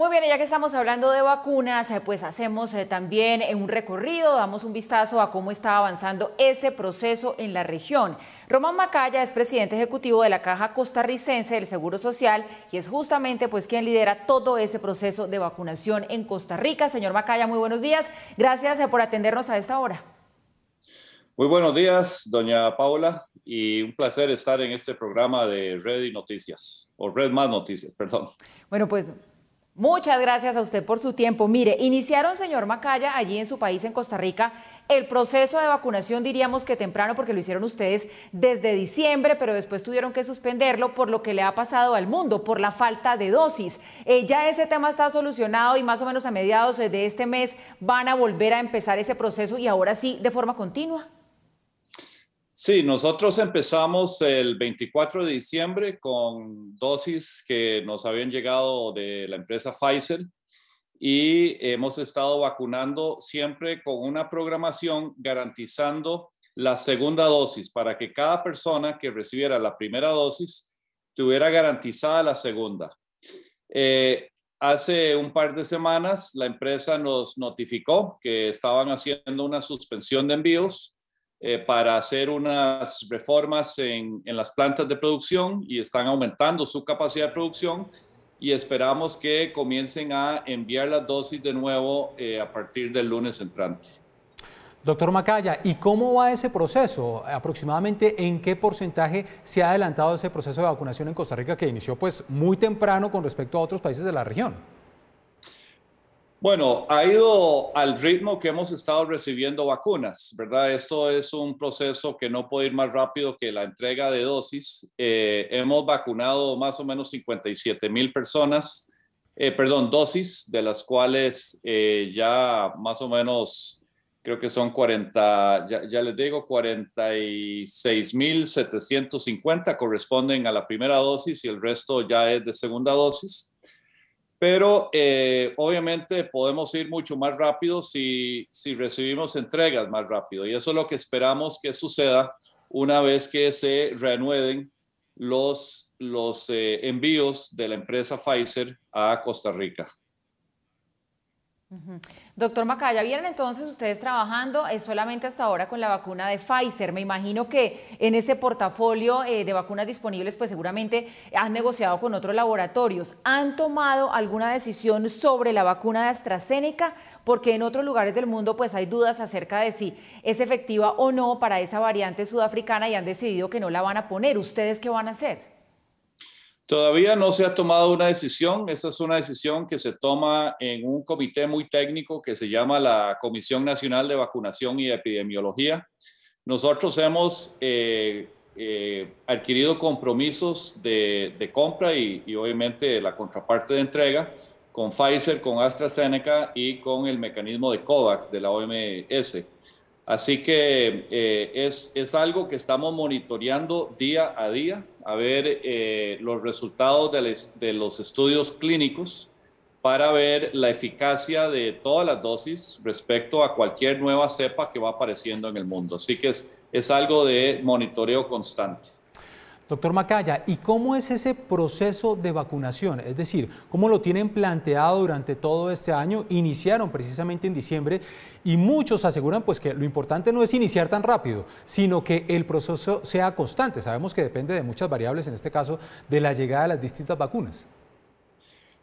Muy bien, ya que estamos hablando de vacunas, eh, pues hacemos eh, también eh, un recorrido, damos un vistazo a cómo está avanzando ese proceso en la región. Román Macaya es presidente ejecutivo de la Caja Costarricense del Seguro Social y es justamente pues quien lidera todo ese proceso de vacunación en Costa Rica. Señor Macaya, muy buenos días. Gracias por atendernos a esta hora. Muy buenos días, doña Paula, y un placer estar en este programa de Red y Noticias, o Red Más Noticias, perdón. Bueno, pues Muchas gracias a usted por su tiempo. Mire, iniciaron, señor Macaya, allí en su país, en Costa Rica, el proceso de vacunación, diríamos que temprano, porque lo hicieron ustedes desde diciembre, pero después tuvieron que suspenderlo por lo que le ha pasado al mundo, por la falta de dosis. Eh, ya ese tema está solucionado y más o menos a mediados eh, de este mes van a volver a empezar ese proceso y ahora sí de forma continua. Sí, nosotros empezamos el 24 de diciembre con dosis que nos habían llegado de la empresa Pfizer y hemos estado vacunando siempre con una programación garantizando la segunda dosis para que cada persona que recibiera la primera dosis tuviera garantizada la segunda. Eh, hace un par de semanas la empresa nos notificó que estaban haciendo una suspensión de envíos eh, para hacer unas reformas en, las plantas de producción y están aumentando su capacidad de producción y esperamos que comiencen a enviar las dosis de nuevo eh, a partir del lunes entrante. Doctor Macaya, ¿y cómo va ese proceso? Aproximadamente, ¿en qué porcentaje se ha adelantado ese proceso de vacunación en Costa Rica que inició pues muy temprano con respecto a otros países de la región? Bueno, ha ido al ritmo que hemos estado recibiendo vacunas, ¿verdad? Esto es un proceso que no puede ir más rápido que la entrega de dosis. Eh, hemos vacunado más o menos 57 mil personas, eh, perdón, dosis, de las cuales eh, ya más o menos, creo que son 40, ya, ya les digo, 46 mil 750 corresponden a la primera dosis y el resto ya es de segunda dosis pero eh, obviamente podemos ir mucho más rápido si, recibimos entregas más rápido. Y eso es lo que esperamos que suceda una vez que se renueven los, eh, envíos de la empresa Pfizer a Costa Rica. Doctor Macaya, vienen entonces ustedes trabajando eh, solamente hasta ahora con la vacuna de Pfizer. Me imagino que en ese portafolio eh, de vacunas disponibles, pues seguramente han negociado con otros laboratorios. ¿Han tomado alguna decisión sobre la vacuna de AstraZeneca? Porque en otros lugares del mundo, pues hay dudas acerca de si es efectiva o no para esa variante sudafricana y han decidido que no la van a poner. ¿Ustedes qué van a hacer? Todavía no se ha tomado una decisión. Esa es una decisión que se toma en un comité muy técnico que se llama la Comisión Nacional de Vacunación y Epidemiología. Nosotros hemos eh, eh, adquirido compromisos de, compra y, y, obviamente la contraparte de entrega con Pfizer, con AstraZeneca y con el mecanismo de COVAX de la OMS. Así que eh, es, algo que estamos monitoreando día a día, a ver eh, los resultados de, los estudios clínicos para ver la eficacia de todas las dosis respecto a cualquier nueva cepa que va apareciendo en el mundo. Así que es algo de monitoreo constante. Doctor Macaya, ¿y cómo es ese proceso de vacunación? Es decir, ¿cómo lo tienen planteado durante todo este año? Iniciaron precisamente en diciembre y muchos aseguran pues, que lo importante no es iniciar tan rápido, sino que el proceso sea constante. Sabemos que depende de muchas variables, en este caso, de la llegada de las distintas vacunas.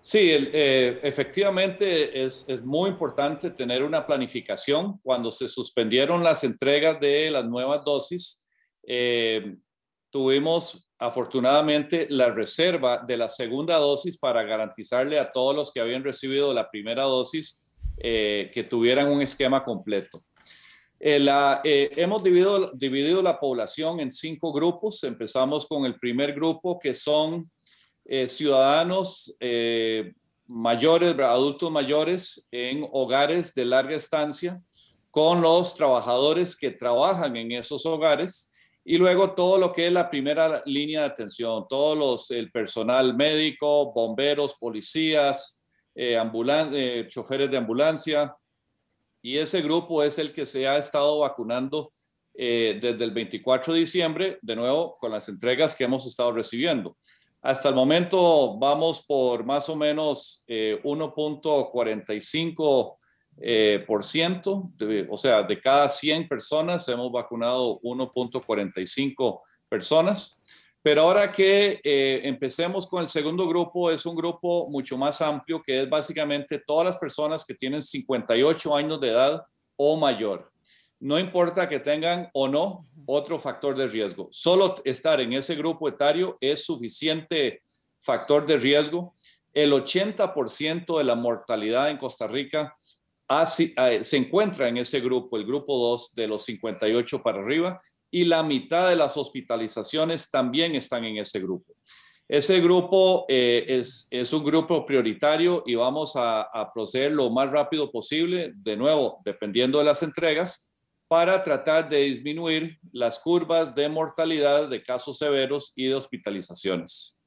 Sí, eh, efectivamente es, muy importante tener una planificación. Cuando se suspendieron las entregas de las nuevas dosis, eh, tuvimos afortunadamente la reserva de la segunda dosis para garantizarle a todos los que habían recibido la primera dosis eh, que tuvieran un esquema completo. Eh, eh, hemos dividido, dividido, la población en cinco grupos. Empezamos con el primer grupo, que son ciudadanos mayores, adultos mayores en hogares de larga estancia, con los trabajadores que trabajan en esos hogares y luego todo lo que es la primera línea de atención, todos los, el personal médico, bomberos, policías, eh, eh, choferes de ambulancia. Y ese grupo es el que se ha estado vacunando eh, desde el 24 de diciembre, de nuevo con las entregas que hemos estado recibiendo. Hasta el momento vamos por más o menos 1.45 eh, por ciento, o sea, de cada 100 personas hemos vacunado 1.45 personas. Pero ahora que eh, empecemos con el segundo grupo, es un grupo mucho más amplio que es básicamente todas las personas que tienen 58 años de edad o mayor. No importa que tengan o no otro factor de riesgo. Solo estar en ese grupo etario es suficiente factor de riesgo. El 80% de la mortalidad en Costa Rica Ah, ah, eh, se encuentra en ese grupo, el grupo 2 de los 58 para arriba, y la mitad de las hospitalizaciones también están en ese grupo. Ese grupo eh, es, un grupo prioritario y vamos a, proceder lo más rápido posible, de nuevo, dependiendo de las entregas, para tratar de disminuir las curvas de mortalidad de casos severos y de hospitalizaciones.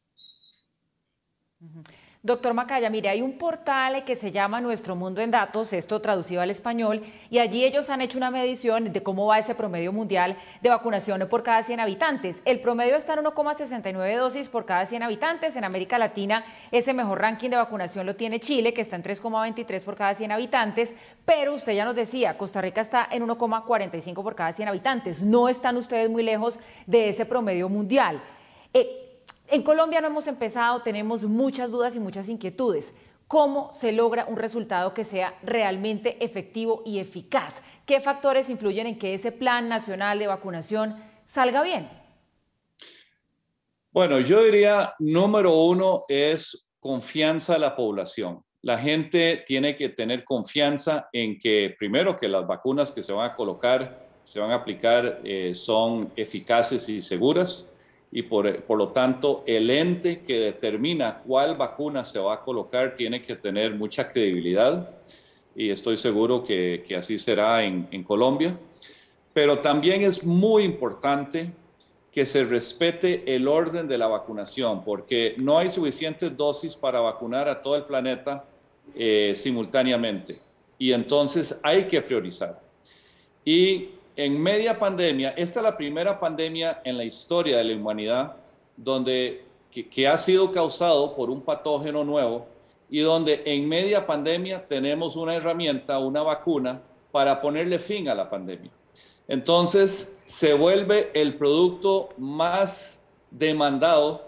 Doctor Macaya, mire, hay un portal que se llama Nuestro Mundo en Datos, esto traducido al español, y allí ellos han hecho una medición de cómo va ese promedio mundial de vacunación por cada 100 habitantes. El promedio está en 1,69 dosis por cada 100 habitantes. En América Latina, ese mejor ranking de vacunación lo tiene Chile, que está en 3,23 por cada 100 habitantes, pero usted ya nos decía, Costa Rica está en 1,45 por cada 100 habitantes. No están ustedes muy lejos de ese promedio mundial. Eh, en Colombia no hemos empezado, tenemos muchas dudas y muchas inquietudes. ¿Cómo se logra un resultado que sea realmente efectivo y eficaz? ¿Qué factores influyen en que ese plan nacional de vacunación salga bien? Bueno, yo diría, número uno es confianza a la población. La gente tiene que tener confianza en que, primero, que las vacunas que se van a colocar, se van a aplicar, eh, son eficaces y seguras y eh, por, lo tanto el ente que determina cuál vacuna se va a colocar tiene que tener mucha credibilidad y estoy seguro que, así será en, Colombia. Pero también es muy importante que se respete el orden de la vacunación, porque no hay suficientes dosis para vacunar a todo el planeta eh, simultáneamente. Y entonces hay que priorizar. Y en media pandemia, esta es la primera pandemia en la historia de la humanidad donde, que, ha sido causado por un patógeno nuevo y donde en media pandemia tenemos una herramienta, una vacuna para ponerle fin a la pandemia. Entonces, se vuelve el producto más demandado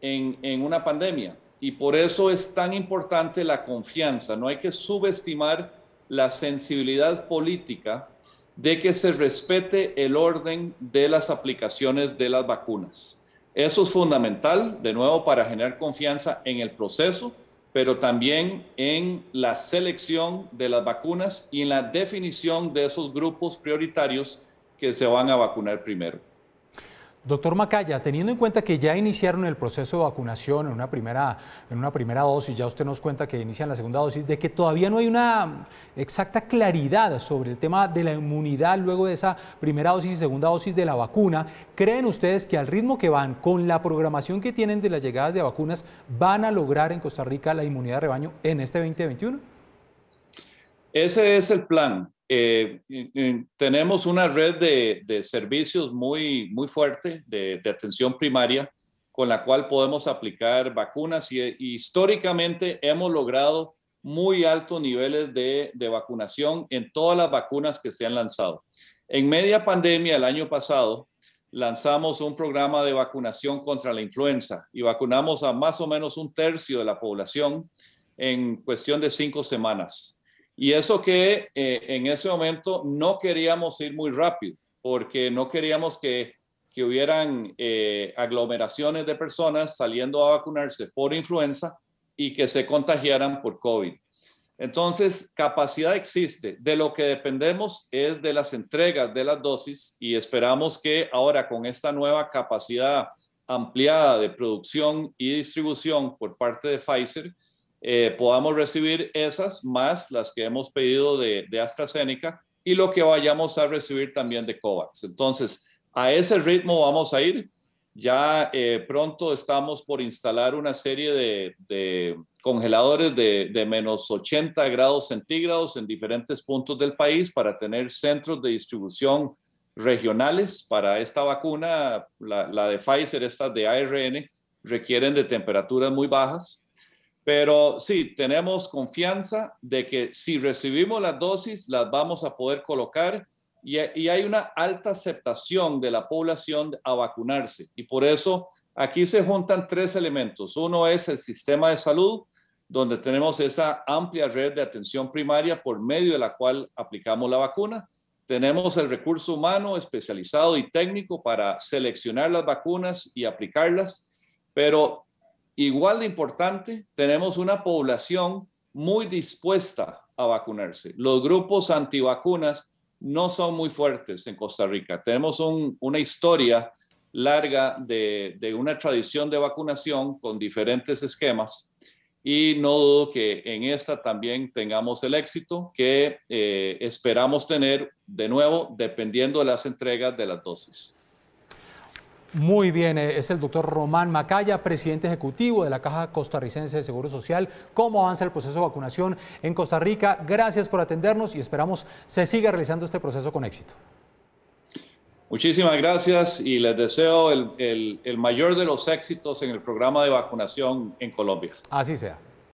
en, en una pandemia. Y por eso es tan importante la confianza. No hay que subestimar la sensibilidad política de que se respete el orden de las aplicaciones de las vacunas. Eso es fundamental, de nuevo, para generar confianza en el proceso, pero también en la selección de las vacunas y en la definición de esos grupos prioritarios que se van a vacunar primero. Doctor Macaya, teniendo en cuenta que ya iniciaron el proceso de vacunación en una primera, en una primera dosis, ya usted nos cuenta que inician la segunda dosis, de que todavía no hay una exacta claridad sobre el tema de la inmunidad luego de esa primera dosis y segunda dosis de la vacuna, ¿creen ustedes que al ritmo que van, con la programación que tienen de las llegadas de vacunas, van a lograr en Costa Rica la inmunidad de rebaño en este 2021? Ese es el plan. Eh, tenemos una red de, servicios muy, muy fuerte de, atención primaria con la cual podemos aplicar vacunas y, históricamente hemos logrado muy altos niveles de, vacunación en todas las vacunas que se han lanzado. En media pandemia el año pasado lanzamos un programa de vacunación contra la influenza y vacunamos a más o menos un tercio de la población en cuestión de cinco semanas. Y eso que eh, en ese momento no queríamos ir muy rápido, porque no queríamos que, hubieran eh, aglomeraciones de personas saliendo a vacunarse por influenza y que se contagiaran por COVID. Entonces, capacidad existe. De lo que dependemos es de las entregas de las dosis y esperamos que ahora con esta nueva capacidad ampliada de producción y distribución por parte de Pfizer, eh, podamos recibir esas más las que hemos pedido de, AstraZeneca y lo que vayamos a recibir también de COVAX. Entonces, a ese ritmo vamos a ir. Ya eh, pronto estamos por instalar una serie de, congeladores de, menos 80 grados centígrados en diferentes puntos del país para tener centros de distribución regionales para esta vacuna. La, la de Pfizer, estas de ARN, requieren de temperaturas muy bajas pero sí, tenemos confianza de que si recibimos las dosis, las vamos a poder colocar y, y hay una alta aceptación de la población a vacunarse. Y por eso aquí se juntan tres elementos. Uno es el sistema de salud, donde tenemos esa amplia red de atención primaria por medio de la cual aplicamos la vacuna. Tenemos el recurso humano especializado y técnico para seleccionar las vacunas y aplicarlas, pero Igual de importante, tenemos una población muy dispuesta a vacunarse. Los grupos antivacunas no son muy fuertes en Costa Rica. Tenemos una historia larga de, una tradición de vacunación con diferentes esquemas y no dudo que en esta también tengamos el éxito que eh, esperamos tener de nuevo dependiendo de las entregas de las dosis. Muy bien, eh, es el doctor Román Macaya, presidente ejecutivo de la Caja Costarricense de Seguro Social. ¿Cómo avanza el proceso de vacunación en Costa Rica? Gracias por atendernos y esperamos se siga realizando este proceso con éxito. Muchísimas gracias y les deseo el, el mayor de los éxitos en el programa de vacunación en Colombia. Así sea.